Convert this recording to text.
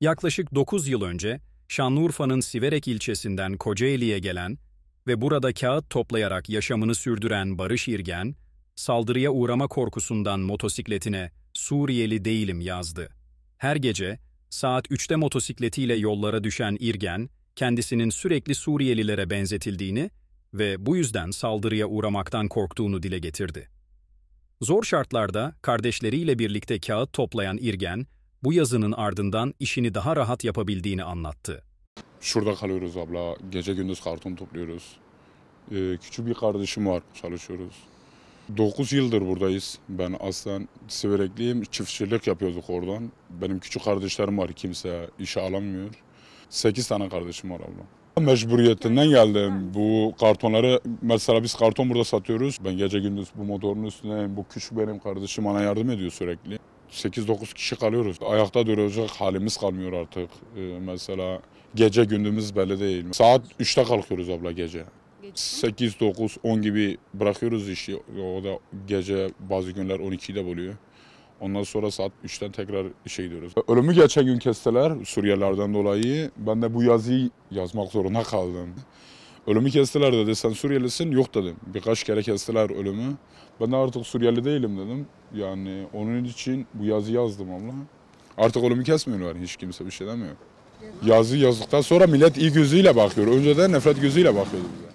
Yaklaşık 9 yıl önce Şanlıurfa'nın Siverek ilçesinden Kocaeli'ye gelen ve burada kağıt toplayarak yaşamını sürdüren Barış İrgen, saldırıya uğrama korkusundan motosikletine Suriyeli değilim yazdı. Her gece saat 3'te motosikletiyle yollara düşen İrgen, kendisinin sürekli Suriyelilere benzetildiğini ve bu yüzden saldırıya uğramaktan korktuğunu dile getirdi. Zor şartlarda kardeşleriyle birlikte kağıt toplayan İrgen, bu yazının ardından işini daha rahat yapabildiğini anlattı. Şurada kalıyoruz abla. Gece gündüz karton topluyoruz. Ee, küçük bir kardeşim var. Çalışıyoruz. 9 yıldır buradayız. Ben aslen Siverekliyim. Çiftçilik yapıyorduk oradan. Benim küçük kardeşlerim var. Kimse işe alamıyor. 8 tane kardeşim var abla. Mecburiyetinden geldim. Bu kartonları mesela biz karton burada satıyoruz. Ben gece gündüz bu motorun üstündeyim. Bu küçük benim kardeşim bana yardım ediyor sürekli. 8-9 kişi kalıyoruz. Ayakta duracak halimiz kalmıyor artık. Ee, mesela gece gündüz belli değil. Saat 3'te kalkıyoruz abla gece. 8-9-10 gibi bırakıyoruz işi. O da gece bazı günler 12'de buluyor. Ondan sonra saat 3'ten tekrar işe gidiyoruz. Ölümü geçen gün kestiler Suriyelilerden dolayı. Ben de bu yazıyı yazmak zorunda kaldım. Ölümü kestiler dedi. Sen Suriyelisin. Yok dedim. Birkaç kere kestiler ölümü. Ben de artık Suriyeli değilim dedim. Yani onun için bu yazı yazdım abla. Artık ölümü kesmiyorlar. Hiç kimse bir şey demiyor. Yazı yazdıktan sonra millet iyi gözüyle bakıyor. Önceden nefret gözüyle bakıyordu bize.